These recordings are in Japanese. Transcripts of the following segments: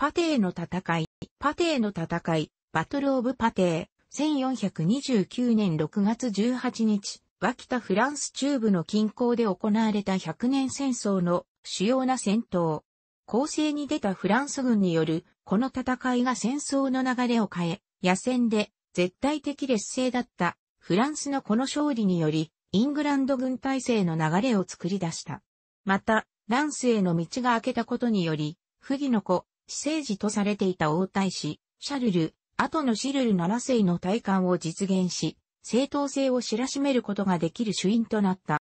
パテーの戦い、パテーの戦い、バトルオブパテー、1429年6月18日、脇田フランス中部の近郊で行われた100年戦争の主要な戦闘。攻勢に出たフランス軍による、この戦いが戦争の流れを変え、野戦で絶対的劣勢だったフランスのこの勝利により、イングランド軍体制の流れを作り出した。また、ランスへの道が開けたことにより、不義の子、政治とされていた王太子、シャルル、後のシルル7世の体感を実現し、正当性を知らしめることができる主因となった。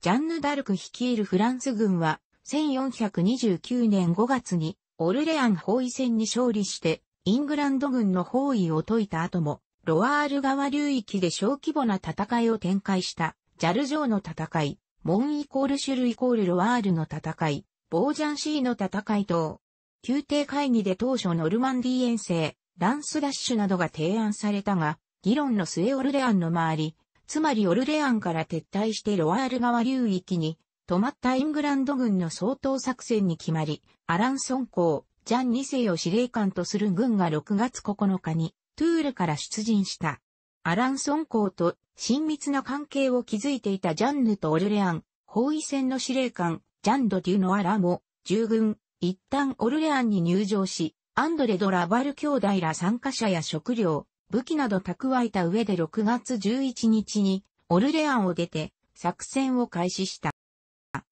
ジャンヌ・ダルク率いるフランス軍は、1429年5月に、オルレアン包囲戦に勝利して、イングランド軍の包囲を解いた後も、ロワール川流域で小規模な戦いを展開した、ジャル城の戦い、モンイコールシュルイコールロワールの戦い、ボージャンシーの戦い等、宮廷会議で当初ノルマンディ遠征、ランスダッシュなどが提案されたが、議論の末オルレアンの周り、つまりオルレアンから撤退してロワール川流域に、止まったイングランド軍の総統作戦に決まり、アランソン公、ジャン2世を司令官とする軍が6月9日に、トゥールから出陣した。アランソン公と親密な関係を築いていたジャンヌとオルレアン、包囲戦の司令官、ジャンド・デュ・ノアラも、従軍、一旦オルレアンに入城し、アンドレ・ド・ラバル兄弟ら参加者や食料、武器など蓄えた上で6月11日にオルレアンを出て作戦を開始した。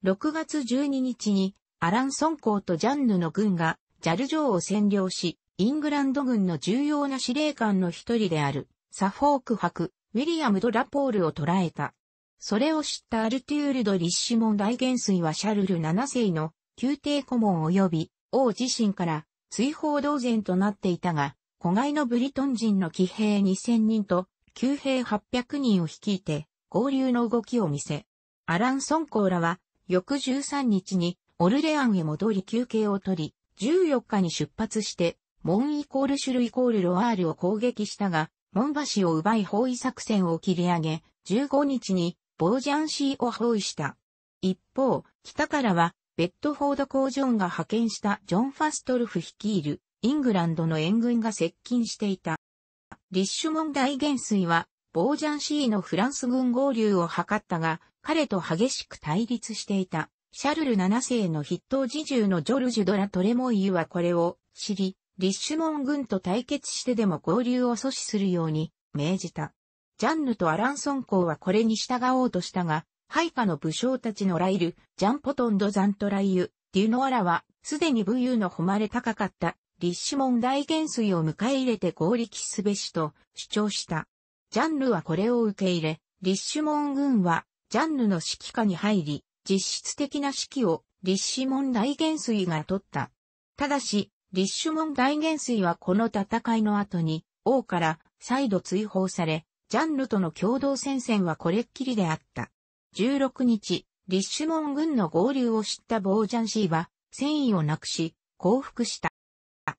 6月12日にアラン・ソン公とジャンヌの軍がジャル城を占領し、イングランド軍の重要な司令官の一人であるサフォーク伯、ウィリアム・ド・ラポールを捕らえた。それを知ったアルテュール・ド・リッシモン大元帥はシャルル7世の宮廷顧問及び王自身から追放同然となっていたが、子外のブリトン人の騎兵2000人と旧兵800人を率いて合流の動きを見せ、アラン・ソンコーらは翌13日にオルレアンへ戻り休憩を取り、14日に出発して、モンイコールシュルイコールロワールを攻撃したが、モン橋を奪い包囲作戦を切り上げ、15日にボージャンシーを包囲した。一方、北からはベッドフォード工場が派遣したジョン・ファストルフ率いるイングランドの援軍が接近していた。リッシュモン大元帥は、ボージャンシーのフランス軍合流を図ったが、彼と激しく対立していた。シャルル7世の筆頭侍従のジョルジュ・ドラ・トレモイユはこれを知り、リッシュモン軍と対決してでも合流を阻止するように命じた。ジャンヌとアランソン公はこれに従おうとしたが、配下の武将たちのライル、ジャンポトンドザントライユ、デュノアラは、すでに武勇の誉れ高かった、立志門大元帥を迎え入れて合力すべしと主張した。ジャンヌはこれを受け入れ、立志門軍は、ジャンヌの指揮下に入り、実質的な指揮を立志門大元帥が取った。ただし、立志門大元帥はこの戦いの後に、王から再度追放され、ジャンヌとの共同戦線はこれっきりであった。16日、リッシュモン軍の合流を知ったボージャンシーは、戦意をなくし、降伏した。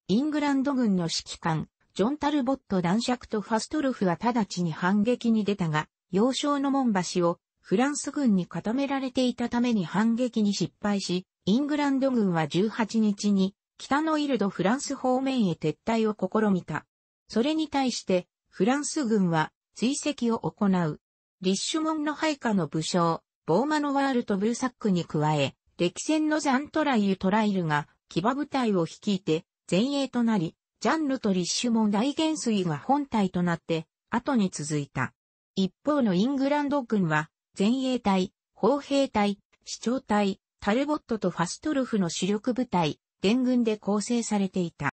イングランド軍の指揮官、ジョン・タルボット男爵とファストルフは直ちに反撃に出たが、要衝の門橋をフランス軍に固められていたために反撃に失敗し、イングランド軍は18日に北のイルドフランス方面へ撤退を試みた。それに対して、フランス軍は追跡を行う。リッシュモンの配下の武将、ボーマノワールとブルサックに加え、歴戦のザントライユ・トライルが騎馬部隊を率いて前衛となり、ジャンヌとリッシュモン大元帥が本体となって後に続いた。一方のイングランド軍は前衛隊、砲兵隊、市長隊、タルボットとファストルフの主力部隊、伝軍で構成されていた。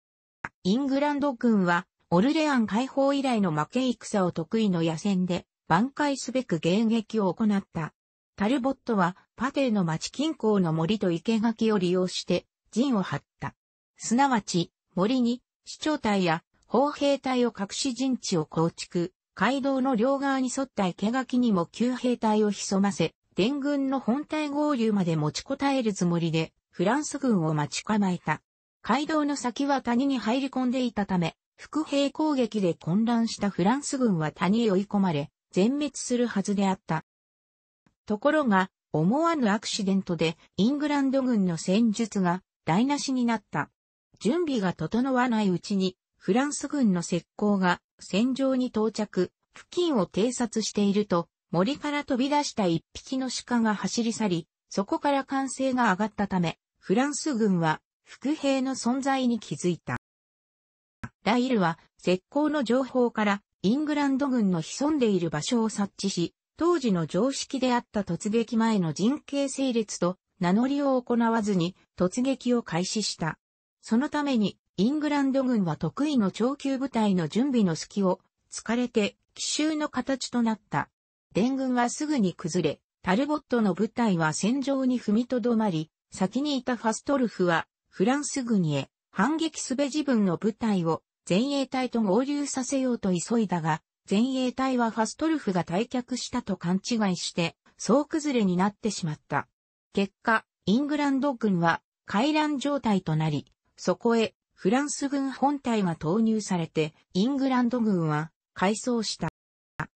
イングランド軍は、オルレアン解放以来の負け戦を得意の野戦で、挽回すべく迎撃を行った。タルボットはパテーの町近郊の森と生垣を利用して陣を張った。すなわち森に市長隊や砲兵隊を隠し陣地を構築、街道の両側に沿った生垣にも旧兵隊を潜ませ、伝軍の本体合流まで持ちこたえるつもりでフランス軍を待ち構えた。街道の先は谷に入り込んでいたため、副兵攻撃で混乱したフランス軍は谷へ追い込まれ、全滅するはずであった。ところが、思わぬアクシデントでイングランド軍の戦術が台無しになった。準備が整わないうちにフランス軍の石膏が戦場に到着、付近を偵察していると森から飛び出した一匹の鹿が走り去り、そこから歓声が上がったため、フランス軍は伏兵の存在に気づいた。ライルは石膏の情報からイングランド軍の潜んでいる場所を察知し、当時の常識であった突撃前の人形整列と名乗りを行わずに突撃を開始した。そのために、イングランド軍は得意の長級部隊の準備の隙を、疲れて、奇襲の形となった。伝軍はすぐに崩れ、タルボットの部隊は戦場に踏みとどまり、先にいたファストルフは、フランス軍へ、反撃すべ自分の部隊を前衛隊と合流させようと急いだが、前衛隊はファストルフが退却したと勘違いして、総崩れになってしまった。結果、イングランド軍は、回覧状態となり、そこへ、フランス軍本体が投入されて、イングランド軍は、改装した。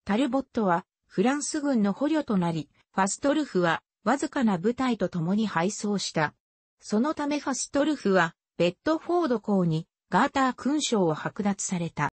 タルボットは、フランス軍の捕虜となり、ファストルフは、わずかな部隊と共に敗走した。そのためファストルフは、ベッドフォード港にガーター勲章を剥奪された。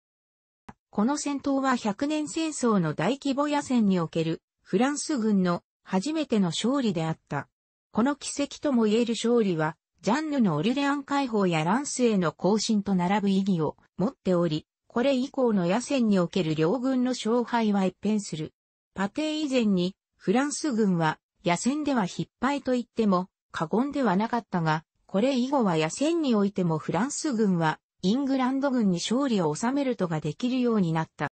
この戦闘は100年戦争の大規模野戦におけるフランス軍の初めての勝利であった。この奇跡とも言える勝利は、ジャンヌのオルレアン解放やランスへの行進と並ぶ意義を持っており、これ以降の野戦における両軍の勝敗は一変する。パテ以前に、フランス軍は野戦では失敗と言っても過言ではなかったが、これ以後は野戦においてもフランス軍はイングランド軍に勝利を収めるとができるようになった。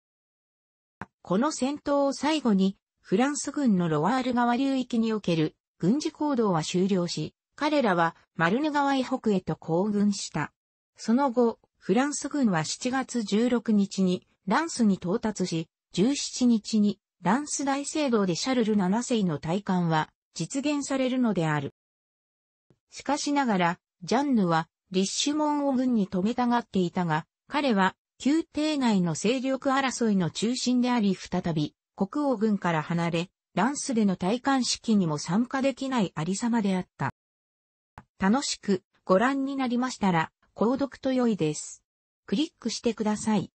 この戦闘を最後に、フランス軍のロワール川流域における軍事行動は終了し、彼らはマルヌ川以北へと行軍した。その後、フランス軍は7月16日にランスに到達し、17日にランス大聖堂でシャルル7世の体感は実現されるのである。しかしながら、ジャンヌはリッシュモンを軍に止めたがっていたが、彼は宮廷内の勢力争いの中心であり再び国王軍から離れ、ランスでの戴冠式にも参加できないありさまであった。楽しくご覧になりましたら、購読と良いです。クリックしてください。